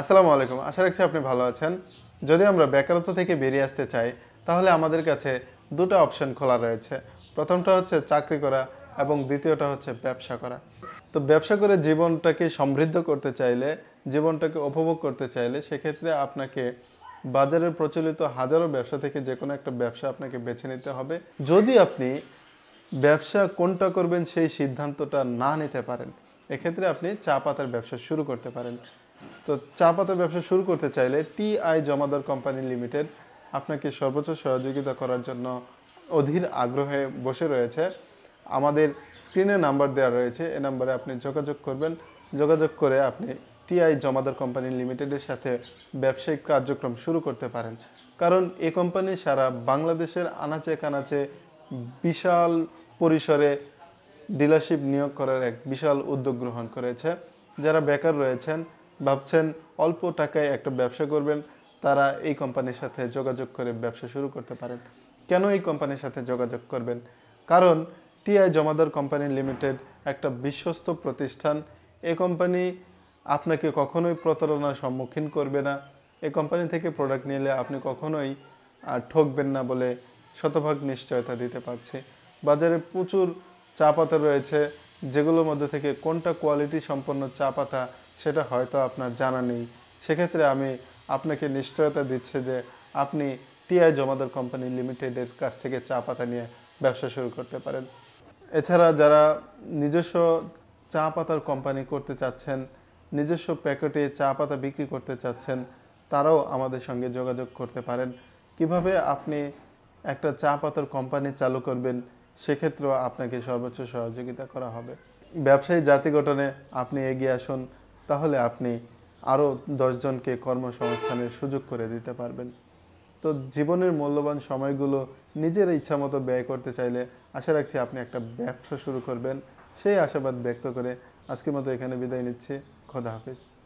আসসালামু আলাইকুম আশা রাখছি আপনি ভালো আছেন যদি আমরা বেকারত্ব থেকে বেরিয়ে আসতে চাই তাহলে আমাদের কাছে দুটো অপশন খোলা রয়েছে প্রথমটা হচ্ছে চাকরি করা এবং দ্বিতীয়টা হচ্ছে ব্যবসা করা তো ব্যবসা করে জীবনটাকে সমৃদ্ধ করতে চাইলে জীবনটাকে উপভোগ করতে চাইলে সেক্ষেত্রে আপনাকে বাজারের প্রচলিত হাজারো ব্যবসা থেকে যে কোনো একটা ব্যবসা আপনাকে বেছে নিতে হবে যদি আপনি ব্যবসা কোনটা করবেন সেই সিদ্ধান্তটা না নিতে পারেন এক্ষেত্রে আপনি চা পাতার ব্যবসা শুরু করতে পারেন তো চা পাতা ব্যবসা শুরু করতে চাইলে T I Jamadar company limited আপনাকে সর্বোচ্চ সহযোগিতা করার জন্য অধীর আগ্রহে বসে রয়েছে আমাদের স্ক্রিনে নাম্বার দেওয়া রয়েছে এ নাম্বারে আপনি যোগাযোগ করবেন যোগাযোগ করে আপনি টিআই জমাদার কোম্পানি লিমিটেডের সাথে ব্যবসায়িক কার্যক্রম শুরু করতে পারেন কারণ এ কোম্পানি সারা বাংলাদেশের আনাচে কানাচে বিশাল পরিসরে ডিলারশিপ নিয়োগ করার এক বিশাল উদ্যোগ গ্রহণ করেছে যারা বেকার রয়েছেন ভাবছেন অল্প টাকায় একটা ব্যবসা করবেন তারা এই কোম্পানির সাথে যোগাযোগ করে ব্যবসা শুরু করতে পারেন কেন এই কোম্পানির সাথে যোগাযোগ করবেন কারণ টিআই জমাদার কোম্পানি লিমিটেড একটা বিশ্বস্ত প্রতিষ্ঠান এ কোম্পানি আপনাকে কখনোই প্রতারণার সম্মুখীন করবে না এ কোম্পানি থেকে প্রোডাক্ট নিলে আপনি কখনোই আর ঠকবেন না বলে শতভাগ নিশ্চয়তা দিতে পারছে বাজারে প্রচুর চা রয়েছে যেগুলোর মধ্যে থেকে কোনটা কোয়ালিটি সম্পন্ন চা পাতা সেটা হয়তো আপনার জানা নেই সেক্ষেত্রে আমি আপনাকে নিশ্চয়তা দিচ্ছে যে আপনি টিআই জমাদার কোম্পানি লিমিটেডের কাছ থেকে চা পাতা নিয়ে ব্যবসা শুরু করতে পারেন এছাড়া যারা নিজস্ব চা পাতার কোম্পানি করতে চাচ্ছেন নিজস্ব প্যাকেটে চা পাতা বিক্রি করতে চাচ্ছেন তারাও আমাদের সঙ্গে যোগাযোগ করতে পারেন কিভাবে আপনি একটা চা পাতার কোম্পানি চালু করবেন সেক্ষেত্রেও আপনাকে সর্বোচ্চ সহযোগিতা করা হবে ব্যবসায়ী জাতি গঠনে আপনি এগিয়ে আসুন তাহলে আপনি আরও দশজনকে কর্মসংস্থানের সুযোগ করে দিতে পারবেন তো জীবনের মূল্যবান সময়গুলো নিজের ইচ্ছা মতো ব্যয় করতে চাইলে আশা রাখছি আপনি একটা ব্যবসা শুরু করবেন সেই আশাবাদ ব্যক্ত করে আজকের মতো এখানে বিদায় নিচ্ছে খোদা হাফিজ